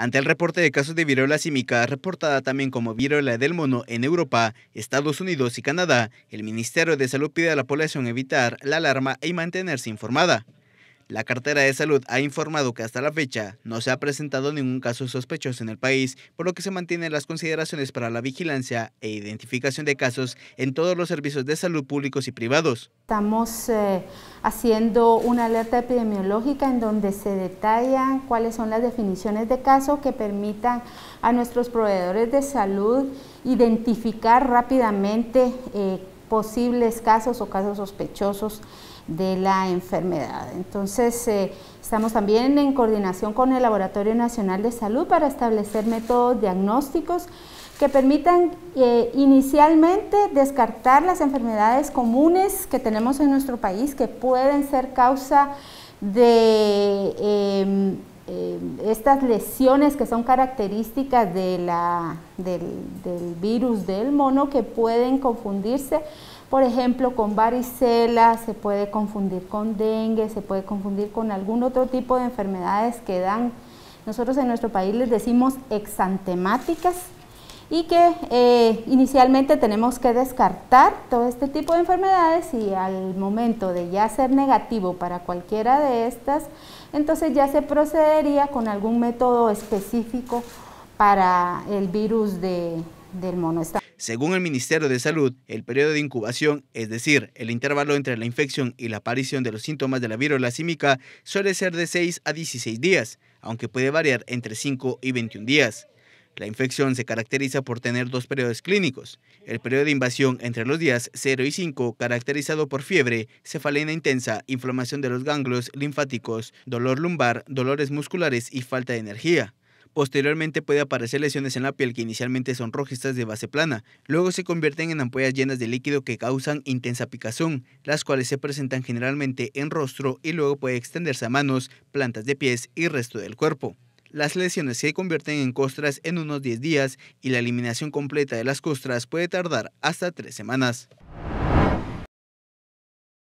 Ante el reporte de casos de viruela símica reportada también como viruela del mono en Europa, Estados Unidos y Canadá, el Ministerio de Salud pide a la población evitar la alarma y mantenerse informada. La cartera de salud ha informado que hasta la fecha no se ha presentado ningún caso sospechoso en el país, por lo que se mantienen las consideraciones para la vigilancia e identificación de casos en todos los servicios de salud públicos y privados. Estamos eh, haciendo una alerta epidemiológica en donde se detallan cuáles son las definiciones de caso que permitan a nuestros proveedores de salud identificar rápidamente eh, posibles casos o casos sospechosos de la enfermedad. Entonces, eh, estamos también en coordinación con el Laboratorio Nacional de Salud para establecer métodos diagnósticos que permitan eh, inicialmente descartar las enfermedades comunes que tenemos en nuestro país que pueden ser causa de em, eh, estas lesiones que son características del, del, virus del mono que pueden confundirse, por ejemplo, con varicela, se puede confundir con dengue, se puede confundir con algún otro tipo de enfermedades que dan. Nosotros en nuestro país les decimos exantemáticas, y que eh, inicialmente tenemos que descartar todo este tipo de enfermedades y al momento de ya ser negativo para cualquiera de estas, entonces ya se procedería con algún método específico para el virus del mono. Según el Ministerio de Salud, el periodo de incubación, es decir, el intervalo entre la infección y la aparición de los síntomas de la virus símica, suele ser de 6 a 16 días, aunque puede variar entre 5 y 21 días. La infección se caracteriza por tener dos periodos clínicos. El periodo de invasión entre los días 0 y 5, caracterizado por fiebre, cefalena intensa, inflamación de los ganglios linfáticos, dolor lumbar, dolores musculares y falta de energía. Posteriormente puede aparecer lesiones en la piel que inicialmente son rojizas de base plana, luego se convierten en ampollas llenas de líquido que causan intensa picazón, las cuales se presentan generalmente en rostro y luego puede extenderse a manos, plantas de pies y resto del cuerpo. Las lesiones se convierten en costras en unos 10 días y la eliminación completa de las costras puede tardar hasta 3 semanas.